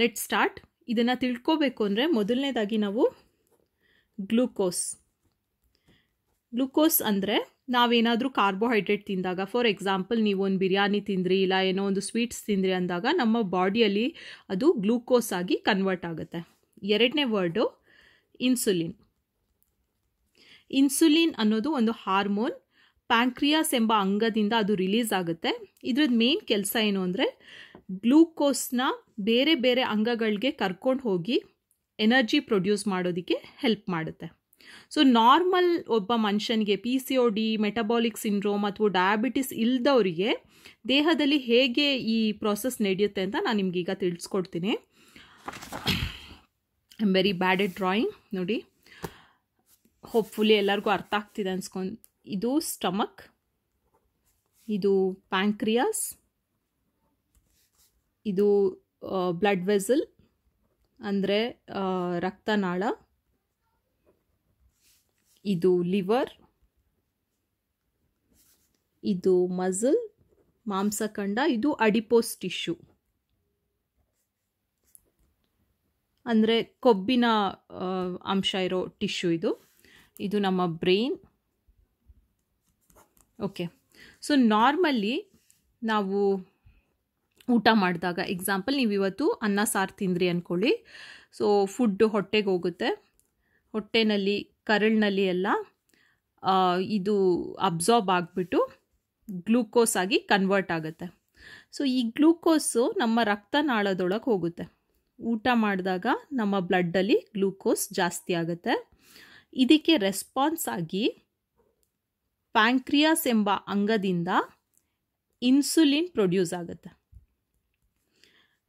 let start ಇದನ್ನು ತಿಳ್ಕೋಬೇಕು ಅಂದರೆ ಮೊದಲನೇದಾಗಿ ನಾವು ಗ್ಲೂಕೋಸ್ ಗ್ಲೂಕೋಸ್ ಅಂದರೆ ನಾವೇನಾದರೂ ಕಾರ್ಬೋಹೈಡ್ರೇಟ್ ತಿಂದಾಗ ಫಾರ್ ಎಕ್ಸಾಂಪಲ್ ನೀವು ಒಂದು ಬಿರಿಯಾನಿ ತಿಂದ್ರಿ ಇಲ್ಲ ಏನೋ ಒಂದು ಸ್ವೀಟ್ಸ್ ತಿಂದ್ರಿ ಅಂದಾಗ ನಮ್ಮ ಬಾಡಿಯಲ್ಲಿ ಅದು ಗ್ಲೂಕೋಸ್ ಆಗಿ ಕನ್ವರ್ಟ್ ಆಗುತ್ತೆ ಎರಡನೇ ವರ್ಡು ಇನ್ಸುಲಿನ್ ಇನ್ಸುಲಿನ್ ಅನ್ನೋದು ಒಂದು ಹಾರ್ಮೋನ್ ಪ್ಯಾಂಕ್ರಿಯಾಸ್ ಎಂಬ ಅಂಗದಿಂದ ಅದು ರಿಲೀಸ್ ಆಗುತ್ತೆ ಇದ್ರದ್ದು ಮೇನ್ ಕೆಲಸ ಏನು ಅಂದರೆ ಗ್ಲೂಕೋಸ್ನ ಬೇರೆ ಬೇರೆ ಅಂಗಗಳಿಗೆ ಕರ್ಕೊಂಡು ಹೋಗಿ ಎನರ್ಜಿ ಪ್ರೊಡ್ಯೂಸ್ ಮಾಡೋದಕ್ಕೆ ಹೆಲ್ಪ್ ಮಾಡುತ್ತೆ ಸೊ ನಾರ್ಮಲ್ ಒಬ್ಬ ಮನುಷ್ಯನಿಗೆ P C O D metabolic syndrome ಅಥವಾ ಡಯಾಬಿಟಿಸ್ ಇಲ್ದವರಿಗೆ ದೇಹದಲ್ಲಿ ಹೇಗೆ ಈ ಪ್ರೊಸೆಸ್ ನಡೆಯುತ್ತೆ ಅಂತ ನಾನು ನಿಮ್ಗೆ ಈಗ ತಿಳಿಸ್ಕೊಡ್ತೀನಿ ವೆರಿ ಬ್ಯಾಡ್ ಎಟ್ ಡ್ರಾಯಿಂಗ್ ನೋಡಿ ಹೋಪ್ಫುಲಿ ಎಲ್ಲರಿಗೂ ಅರ್ಥ ಆಗ್ತಿದೆ ಅನ್ಸ್ಕೊಂಡು ಇದು ಸ್ಟಮಕ್ ಇದು ಪ್ಯಾಂಕ್ರಿಯಾಸ್ ಇದು ಬ್ಲಡ್ ವೆಸಲ್ ಅಂದರೆ ರಕ್ತನಾಳ ಇದು ಲಿವರ್ ಇದು ಮಸಲ್ ಮಾಂಸಖಂಡ ಇದು ಅಡಿಪೋಸ್ ಟಿಶ್ಯೂ ಅಂದರೆ ಕೊಬ್ಬಿನ ಅಂಶ ಇರೋ ಟಿಶ್ಯೂ ಇದು ಇದು ನಮ್ಮ ಬ್ರೈನ್ ಓಕೆ ಸೊ ನಾರ್ಮಲಿ ನಾವು ಊಟ ಮಾಡಿದಾಗ ಎಕ್ಸಾಂಪಲ್ ನೀವು ಇವತ್ತು ಅನ್ನ ಸಾರು ತಿಂದ್ರಿ ಅಂದ್ಕೊಳ್ಳಿ ಸೊ ಫುಡ್ಡು ಹೊಟ್ಟೆಗೆ ಹೋಗುತ್ತೆ ಹೊಟ್ಟೆನಲ್ಲಿ ಕರಳಿನಲ್ಲಿ ಎಲ್ಲ ಇದು ಅಬ್ಸಾರ್ಬ್ ಆಗಿಬಿಟ್ಟು ಗ್ಲೂಕೋಸ್ ಆಗಿ ಕನ್ವರ್ಟ್ ಆಗುತ್ತೆ ಸೊ ಈ ಗ್ಲೂಕೋಸು ನಮ್ಮ ರಕ್ತನಾಳದೊಳಗೆ ಹೋಗುತ್ತೆ ಊಟ ಮಾಡಿದಾಗ ನಮ್ಮ ಬ್ಲಡ್ಡಲ್ಲಿ ಗ್ಲೂಕೋಸ್ ಜಾಸ್ತಿ ಆಗುತ್ತೆ ಇದಕ್ಕೆ ರೆಸ್ಪಾನ್ಸ್ ಆಗಿ ಪ್ಯಾಂಕ್ರಿಯಾಸ್ ಎಂಬ ಅಂಗದಿಂದ ಇನ್ಸುಲಿನ್ ಪ್ರೊಡ್ಯೂಸ್ ಆಗುತ್ತೆ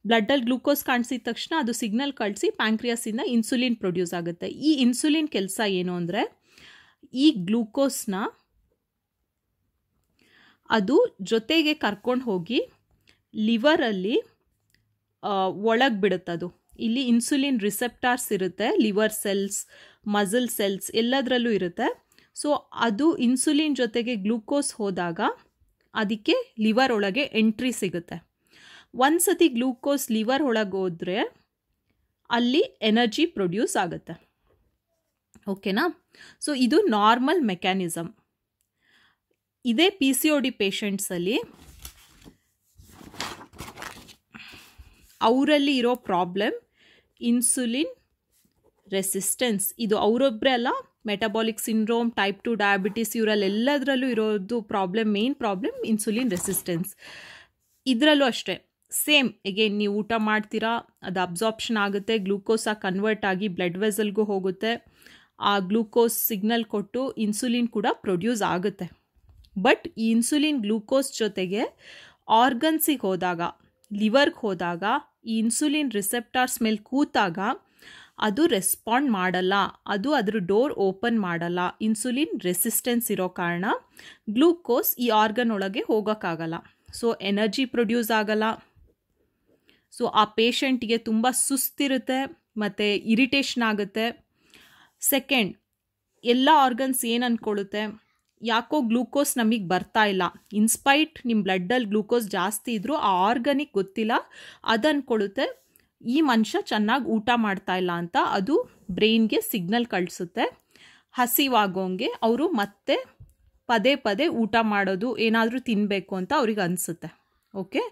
ಬ್ಲಡ್ಡಲ್ಲಿ ಗ್ಲೂಕೋಸ್ ಕಾಣಿಸಿದ ತಕ್ಷಣ ಅದು ಸಿಗ್ನಲ್ ಕಳಿಸಿ ಪ್ಯಾಂಕ್ರಿಯಾಸಿಂದ ಇನ್ಸುಲಿನ್ ಪ್ರೊಡ್ಯೂಸ್ ಆಗುತ್ತೆ ಈ ಇನ್ಸುಲಿನ್ ಕೆಲಸ ಏನು ಅಂದರೆ ಈ ಗ್ಲೂಕೋಸ್ನ ಅದು ಜೊತೆಗೆ ಕರ್ಕೊಂಡು ಹೋಗಿ ಲಿವರಲ್ಲಿ ಒಳಗೆ ಬಿಡುತ್ತೆ ಅದು ಇಲ್ಲಿ ಇನ್ಸುಲಿನ್ ರಿಸೆಪ್ಟಾರ್ಸ್ ಇರುತ್ತೆ ಲಿವರ್ ಸೆಲ್ಸ್ ಮಸಲ್ ಸೆಲ್ಸ್ ಎಲ್ಲದರಲ್ಲೂ ಇರುತ್ತೆ ಸೊ ಅದು ಇನ್ಸುಲಿನ್ ಜೊತೆಗೆ ಗ್ಲೂಕೋಸ್ ಹೋದಾಗ ಅದಕ್ಕೆ ಲಿವರ್ ಒಳಗೆ ಎಂಟ್ರಿ ಸಿಗುತ್ತೆ ಒಂದು ಸತಿ ಗ್ಲೂಕೋಸ್ ಲಿವರ್ ಒಳಗೋದ್ರೆ ಅಲ್ಲಿ ಎನರ್ಜಿ ಪ್ರೊಡ್ಯೂಸ್ ಆಗುತ್ತೆ ಓಕೆನಾ ಸೊ ಇದು ನಾರ್ಮಲ್ ಮೆಕ್ಯಾನಿಸಮ್ ಇದೇ ಪಿ ಸಿ ಒ ಡಿ ಪೇಷಂಟ್ಸಲ್ಲಿ ಅವರಲ್ಲಿ ಇರೋ ಪ್ರಾಬ್ಲಮ್ ಇನ್ಸುಲಿನ್ ರೆಸಿಸ್ಟೆನ್ಸ್ ಇದು ಅವರೊಬ್ಬರೇ ಅಲ್ಲ metabolic syndrome type two diabetes ಇವರಲ್ಲೆಲ್ಲದರಲ್ಲೂ ಇರೋದು problem main problem insulin resistance ಇದರಲ್ಲೂ ಅಷ್ಟೇ ಸೇಮ್ ಎಗೇನ್ ನೀವು ಊಟ ಮಾಡ್ತೀರಾ ಅದು ಅಬ್ಸಾರ್ಪ್ಷನ್ ಆಗುತ್ತೆ ಗ್ಲುಕೋಸಾಗಿ ಕನ್ವರ್ಟ್ ಆಗಿ ಬ್ಲಡ್ ವೆಸಲ್ಗೂ ಹೋಗುತ್ತೆ ಆ ಗ್ಲೂಕೋಸ್ ಸಿಗ್ನಲ್ ಕೊಟ್ಟು ಇನ್ಸುಲಿನ್ ಕೂಡ ಪ್ರೊಡ್ಯೂಸ್ ಆಗುತ್ತೆ ಬಟ್ ಈ ಇನ್ಸುಲಿನ್ ಗ್ಲೂಕೋಸ್ ಜೊತೆಗೆ ಆರ್ಗನ್ಸಿಗೆ ಹೋದಾಗ ಲಿವರ್ಗೆ ಹೋದಾಗ ಈ ಇನ್ಸುಲಿನ್ ರಿಸೆಪ್ಟಾರ್ಸ್ ಮೇಲೆ ಕೂತಾಗ ಅದು ರೆಸ್ಪಾಂಡ್ ಮಾಡಲ್ಲ ಅದು ಅದ್ರ ಡೋರ್ ಓಪನ್ ಮಾಡಲ್ಲ ಇನ್ಸುಲಿನ್ ರೆಸಿಸ್ಟೆನ್ಸ್ ಇರೋ ಕಾರಣ ಗ್ಲೂಕೋಸ್ ಈ ಆರ್ಗನ್ ಒಳಗೆ ಹೋಗೋಕ್ಕಾಗಲ್ಲ ಸೊ ಎನರ್ಜಿ ಪ್ರೊಡ್ಯೂಸ್ ಆಗಲ್ಲ ಸೊ ಆ ಪೇಷಂಟ್ಗೆ ತುಂಬ ಸುಸ್ತಿರುತ್ತೆ ಮತ್ತು ಇರಿಟೇಷನ್ ಆಗುತ್ತೆ ಸೆಕೆಂಡ್ ಎಲ್ಲ ಆರ್ಗನ್ಸ್ ಏನು ಅಂದ್ಕೊಳ್ಳುತ್ತೆ ಯಾಕೋ ಗ್ಲೂಕೋಸ್ ನಮಗೆ ಬರ್ತಾ ಇಲ್ಲ ಇನ್ಸ್ಪೈಟ್ ನಿಮ್ಮ ಬ್ಲಡ್ಡಲ್ಲಿ ಗ್ಲೂಕೋಸ್ ಜಾಸ್ತಿ ಇದ್ದರೂ ಆ ಆರ್ಗನಿಗೆ ಗೊತ್ತಿಲ್ಲ ಅದು ಅಂದ್ಕೊಳ್ಳುತ್ತೆ ಈ ಮನುಷ್ಯ ಚೆನ್ನಾಗಿ ಊಟ ಮಾಡ್ತಾ ಇಲ್ಲ ಅಂತ ಅದು ಬ್ರೈನ್ಗೆ ಸಿಗ್ನಲ್ ಕಳಿಸುತ್ತೆ ಹಸಿವಾಗೋಂಗೆ ಅವರು ಮತ್ತೆ ಪದೇ ಪದೇ ಊಟ ಮಾಡೋದು ಏನಾದರೂ ತಿನ್ನಬೇಕು ಅಂತ ಅವ್ರಿಗೆ ಅನಿಸುತ್ತೆ ಓಕೆ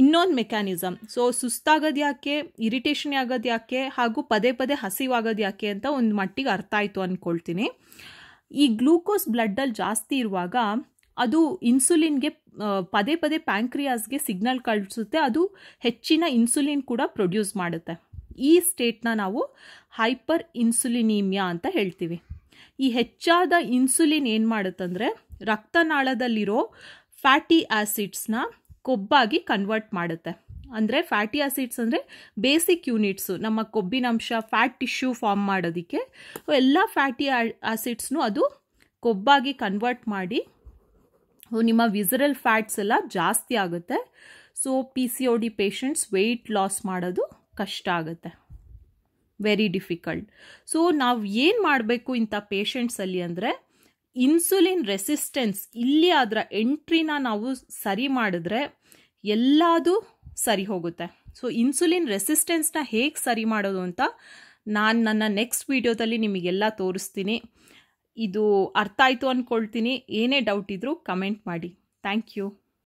ಇನ್ನೊಂದು ಮೆಕ್ಯಾನಿಸಮ್ ಸೊ ಸುಸ್ತಾಗೋದು ಯಾಕೆ ಇರಿಟೇಷನ್ ಆಗೋದು ಯಾಕೆ ಹಾಗೂ ಪದೇ ಪದೇ ಹಸಿವಾಗೋದು ಯಾಕೆ ಅಂತ ಒಂದು ಮಟ್ಟಿಗೆ ಅರ್ಥ ಆಯಿತು ಅಂದ್ಕೊಳ್ತೀನಿ ಈ ಗ್ಲೂಕೋಸ್ ಬ್ಲಡ್ಡಲ್ಲಿ ಜಾಸ್ತಿ ಇರುವಾಗ ಅದು ಇನ್ಸುಲಿನ್ಗೆ ಪದೇ ಪದೇ ಪ್ಯಾಂಕ್ರಿಯಾಸ್ಗೆ ಸಿಗ್ನಲ್ ಕಳಿಸುತ್ತೆ ಅದು ಹೆಚ್ಚಿನ ಇನ್ಸುಲಿನ್ ಕೂಡ ಪ್ರೊಡ್ಯೂಸ್ ಮಾಡುತ್ತೆ ಈ ಸ್ಟೇಟ್ನ ನಾವು ಹೈಪರ್ ಇನ್ಸುಲಿನೀಮಿಯಾ ಅಂತ ಹೇಳ್ತೀವಿ ಈ ಹೆಚ್ಚಾದ ಇನ್ಸುಲಿನ್ ಏನು ಮಾಡುತ್ತಂದರೆ ರಕ್ತನಾಳದಲ್ಲಿರೋ ಫ್ಯಾಟಿ ಆ್ಯಸಿಡ್ಸ್ನ ಕೊಬ್ಬಾಗಿ ಕನ್ವರ್ಟ್ ಮಾಡುತ್ತೆ ಅಂದರೆ ಫ್ಯಾಟಿ ಆಸಿಡ್ಸ್ ಅಂದರೆ ಬೇಸಿಕ್ ಯೂನಿಟ್ಸು ನಮ್ಮ ಕೊಬ್ಬಿನಂಶ ಫ್ಯಾಟ್ ಟಿಶ್ಯೂ ಫಾರ್ಮ್ ಮಾಡೋದಕ್ಕೆ ಎಲ್ಲ ಫ್ಯಾಟಿ ಆಸಿಡ್ಸ್ನು ಅದು ಕೊಬ್ಬಾಗಿ ಕನ್ವರ್ಟ್ ಮಾಡಿ ನಿಮ್ಮ ವಿಸರಲ್ ಫ್ಯಾಟ್ಸ್ ಎಲ್ಲ ಜಾಸ್ತಿ ಆಗುತ್ತೆ so P C O D patients weight loss ಮಾಡೋದು ಕಷ್ಟ ಆಗುತ್ತೆ ವೆರಿ ಡಿಫಿಕಲ್ಟ್ ಸೊ ನಾವು ಏನು ಮಾಡಬೇಕು ಇಂಥ ಪೇಷಂಟ್ಸಲ್ಲಿ ಅಂದರೆ ಇನ್ಸುಲಿನ್ ರೆಸಿಸ್ಟೆನ್ಸ್ ಇಲ್ಲಿ ಅದರ ಎಂಟ್ರಿನ ನಾವು ಸರಿ ಮಾಡಿದ್ರೆ ಎಲ್ಲದು ಸರಿ ಹೋಗುತ್ತೆ ಸೊ ಇನ್ಸುಲಿನ್ ರೆಸಿಸ್ಟೆನ್ಸ್ನ ಹೇಗೆ ಸರಿ ಮಾಡೋದು ಅಂತ ನಾನು ನನ್ನ ನೆಕ್ಸ್ಟ್ ವೀಡಿಯೋದಲ್ಲಿ ನಿಮಗೆಲ್ಲ ತೋರಿಸ್ತೀನಿ ಇದು ಅರ್ಥ ಆಯಿತು ಅಂದ್ಕೊಳ್ತೀನಿ ಏನೇ ಡೌಟ್ ಇದ್ದರೂ ಕಮೆಂಟ್ ಮಾಡಿ ಥ್ಯಾಂಕ್ ಯು